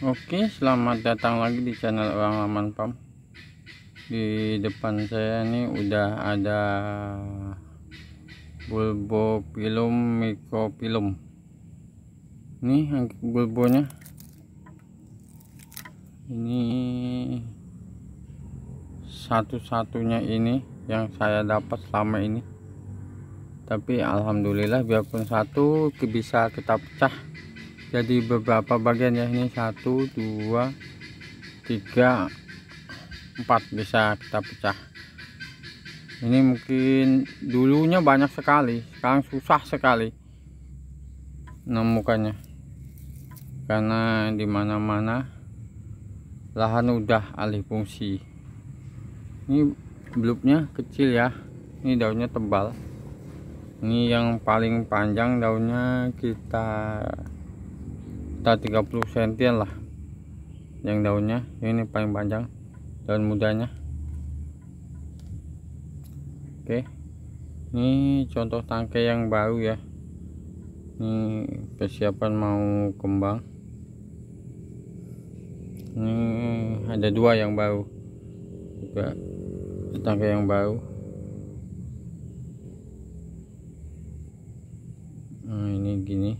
Oke selamat datang lagi di channel orang laman pam di depan saya ini udah ada Bulbo bulbopilum Ini nih bulbonya ini satu-satunya ini yang saya dapat selama ini tapi alhamdulillah biarpun satu bisa kita pecah jadi beberapa bagian ya ini satu dua tiga empat bisa kita pecah ini mungkin dulunya banyak sekali sekarang susah sekali nemukannya karena dimana-mana lahan udah alih fungsi ini beluknya kecil ya ini daunnya tebal ini yang paling panjang daunnya kita sekitar 30 cm lah yang daunnya ini paling panjang daun mudanya oke ini contoh tangkai yang baru ya ini persiapan mau kembang ini ada dua yang baru juga tangkai yang baru nah ini gini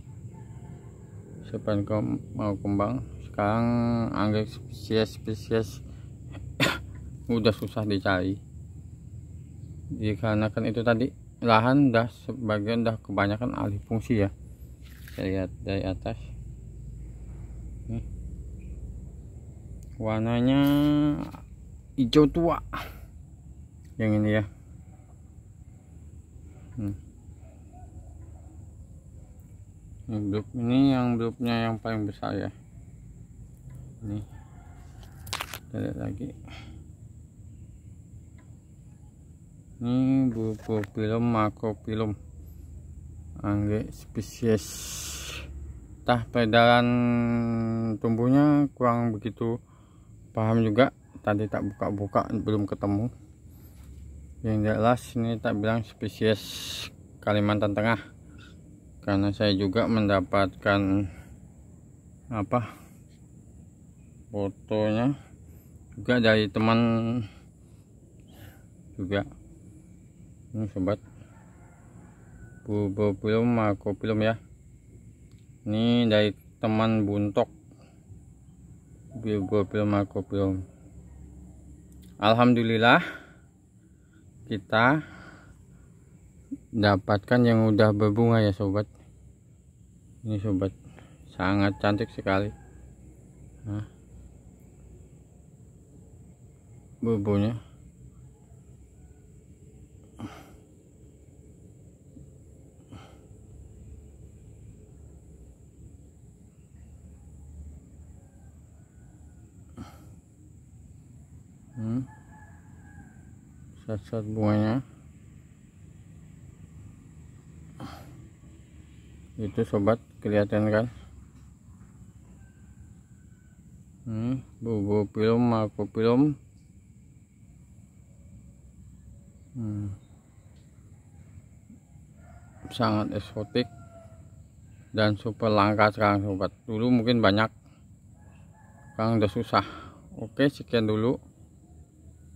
sopan kom mau kembang sekarang anggrek spesies-spesies udah susah dicari dikarenakan itu tadi lahan dah sebagian dah kebanyakan alih fungsi ya saya lihat dari atas Nih. warnanya hijau tua yang ini ya hmm ini blok ini yang bloknya yang paling besar ya ini kita lihat lagi ini buku film makro film anggrek spesies tah peredaran tumbuhnya kurang begitu paham juga tadi tak buka-buka belum ketemu yang jelas ini tak bilang spesies Kalimantan Tengah karena saya juga mendapatkan apa fotonya juga dari teman juga ini sobat bubo film aku film ya ini dari teman buntok bubo film aku film Alhamdulillah kita dapatkan yang udah berbunga ya sobat ini sobat sangat cantik sekali nah, bubunya hmm. sat-sat bunganya itu sobat kelihatan kan hmm, bubu film aku film hmm. sangat eksotik dan super langka sekarang sobat dulu mungkin banyak sekarang udah susah oke sekian dulu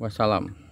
wassalam